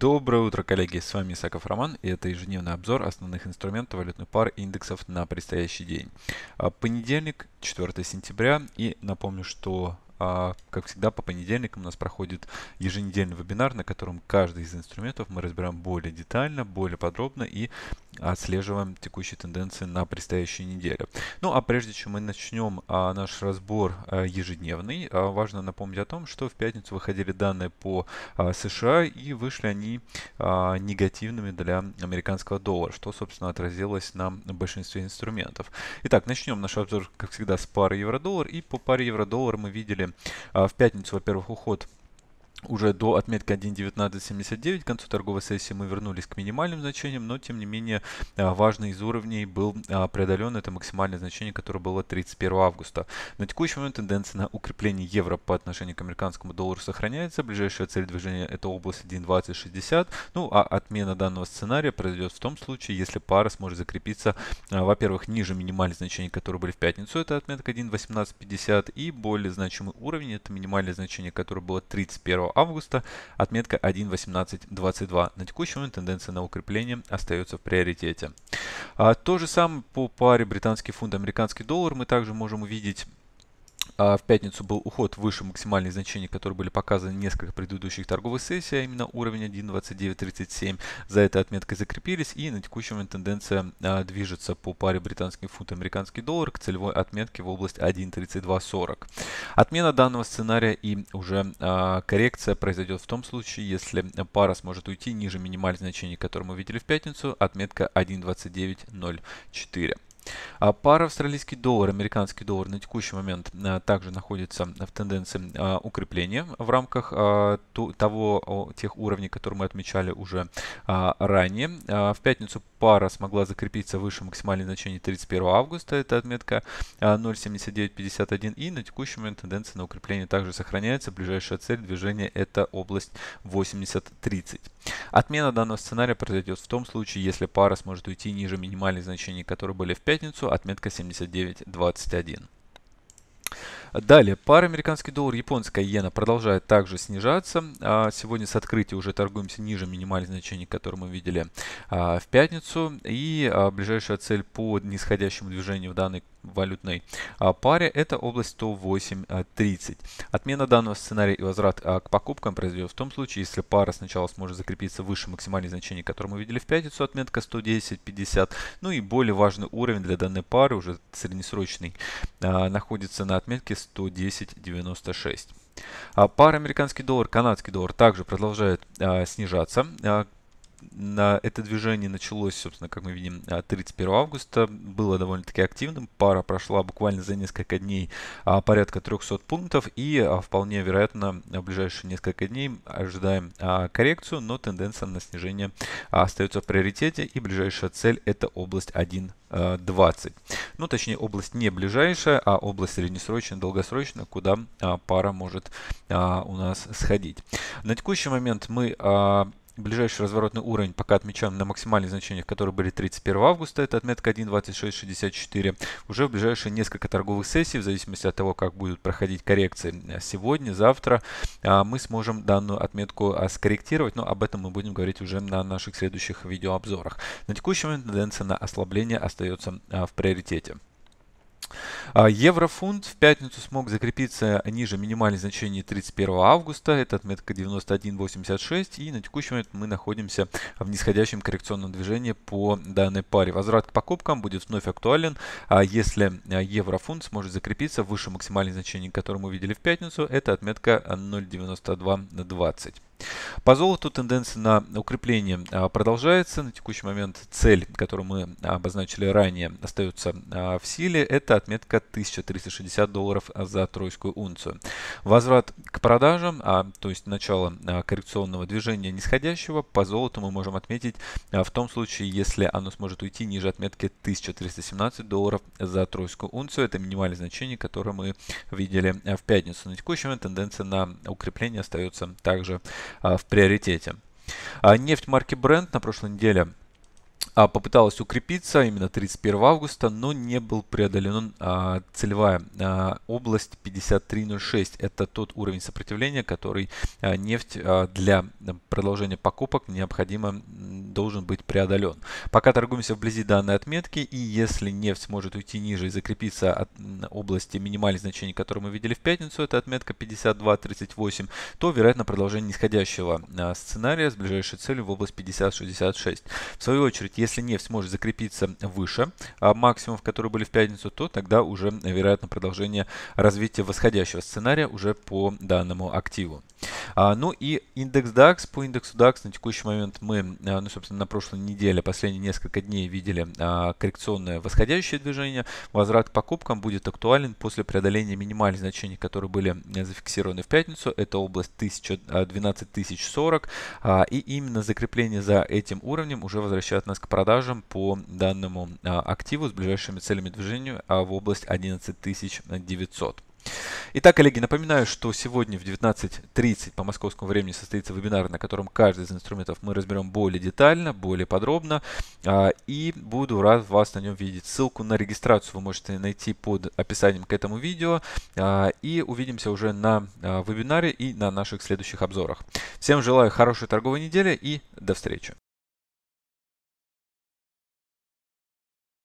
Доброе утро, коллеги! С вами Исаков Роман и это ежедневный обзор основных инструментов валютных пар и индексов на предстоящий день. А, понедельник, 4 сентября и напомню, что а, как всегда, по понедельникам у нас проходит еженедельный вебинар, на котором каждый из инструментов мы разбираем более детально, более подробно и отслеживаем текущие тенденции на предстоящую неделю. Ну а прежде чем мы начнем а, наш разбор а, ежедневный, а, важно напомнить о том, что в пятницу выходили данные по а, США и вышли они а, негативными для американского доллара, что, собственно, отразилось на большинстве инструментов. Итак, начнем наш обзор, как всегда, с пары евро-доллар. И по паре евро-доллар мы видели а, в пятницу, во-первых, уход уже до отметки 1.1979 к концу торговой сессии мы вернулись к минимальным значениям, но тем не менее э, важный из уровней был э, преодолен. Это максимальное значение, которое было 31 августа. На текущий момент тенденция на укрепление евро по отношению к американскому доллару сохраняется. Ближайшая цель движения это область 1.2060. Ну а отмена данного сценария произойдет в том случае, если пара сможет закрепиться, э, во-первых, ниже минимальных значений, которые были в пятницу, это отметка 1.1850 и более значимый уровень, это минимальное значение, которое было 31 августа, отметка 1.1822. На текущий момент тенденция на укрепление остается в приоритете. А то же самое по паре британский фунт-американский доллар мы также можем увидеть а в пятницу был уход выше максимальных значений, которые были показаны нескольких предыдущих торговых сессий, а именно уровень 1.2937. За этой отметкой закрепились и на текущем момент тенденция а, движется по паре британский фунт и американский доллар к целевой отметке в область 1.3240. Отмена данного сценария и уже а, коррекция произойдет в том случае, если пара сможет уйти ниже минимальных значений, которые мы видели в пятницу, отметка 1.2904. А пара австралийский доллар, американский доллар на текущий момент э, также находится в тенденции э, укрепления в рамках э, того, тех уровней, которые мы отмечали уже ранее. В пятницу пара смогла закрепиться выше максимальной значения 31 августа, это отметка 0.7951 и на текущий момент тенденция на укрепление также сохраняется. Ближайшая цель движения это область 80.30. Отмена данного сценария произойдет в том случае, если пара сможет уйти ниже минимальных значений, которые были в 5 пятницу отметка 79.21. Далее, пара американский доллар, японская иена продолжает также снижаться. А, сегодня с открытия уже торгуемся ниже минимальных значений, которые мы видели а, в пятницу. И а, ближайшая цель по нисходящему движению в данной валютной паре это область 108.30. Отмена данного сценария и возврат к покупкам произойдет в том случае, если пара сначала сможет закрепиться выше максимальных значений, которые мы видели в пятницу, отметка 110.50. Ну и более важный уровень для данной пары, уже среднесрочный, находится на отметке 110.96. А Пара американский доллар, канадский доллар также продолжает а, снижаться. А, на это движение началось, собственно, как мы видим, 31 а, августа, было довольно-таки активным, пара прошла буквально за несколько дней а, порядка 300 пунктов и а, вполне вероятно в ближайшие несколько дней ожидаем коррекцию, но тенденция на снижение остается в приоритете и ближайшая цель это область 1.20. Ну, точнее, область не ближайшая, а область среднесрочная, долгосрочная, куда пара может у нас сходить. На текущий момент мы Ближайший разворотный уровень пока отмечаем на максимальных значениях, которые были 31 августа, это отметка 1.2664. Уже в ближайшие несколько торговых сессий, в зависимости от того, как будут проходить коррекции э, сегодня, завтра, а, мы сможем данную отметку а, скорректировать, но об этом мы будем говорить уже на наших следующих видеообзорах. На текущий момент тенденция на ослабление остается а, в приоритете. А, еврофунт в пятницу смог закрепиться ниже минимальных значений 31 августа, это отметка 91.86, и на текущий момент мы находимся в нисходящем коррекционном движении по данной паре. Возврат к покупкам будет вновь актуален, а если а, еврофунт сможет закрепиться выше максимальной значения, которое мы видели в пятницу, это отметка 0.9220. По золоту тенденция на укрепление а, продолжается. На текущий момент цель, которую мы обозначили ранее, остается а, в силе. Это отметка 1360 долларов за тройскую унцию. Возврат к продажам, а, то есть начало а, коррекционного движения нисходящего, по золоту мы можем отметить в том случае, если оно сможет уйти ниже отметки 1317 долларов за тройскую унцию. Это минимальное значение, которое мы видели в пятницу. На текущий момент тенденция на укрепление остается также а, в приоритете. А, нефть марки Brent на прошлой неделе а, попыталась укрепиться именно 31 августа, но не был преодолен а, целевая а, область 53.06. Это тот уровень сопротивления, который а, нефть а, для продолжения покупок необходимо должен быть преодолен. Пока торгуемся вблизи данной отметки, и если нефть сможет уйти ниже и закрепиться от области минимальных значений, которые мы видели в пятницу, это отметка 52.38, то вероятно продолжение нисходящего а, сценария с ближайшей целью в область 50.66. В свою очередь, если нефть сможет закрепиться выше а максимумов, которые были в пятницу, то тогда уже вероятно продолжение развития восходящего сценария уже по данному активу. А, ну и индекс DAX. По индексу DAX на текущий момент мы, а, ну, собственно, на прошлой неделе, последние несколько дней видели а, коррекционное восходящее движение. Возврат к покупкам будет актуален после преодоления минимальных значений, которые были э, зафиксированы в пятницу. Это область 1000, 12040. И именно закрепление за этим уровнем уже возвращает нас к продажам по данному активу с ближайшими целями движения в область 11900. Итак, коллеги, напоминаю, что сегодня в 19.30 по московскому времени состоится вебинар, на котором каждый из инструментов мы разберем более детально, более подробно. А, и буду рад вас на нем видеть. Ссылку на регистрацию вы можете найти под описанием к этому видео. А, и увидимся уже на а, вебинаре и на наших следующих обзорах. Всем желаю хорошей торговой недели и до встречи.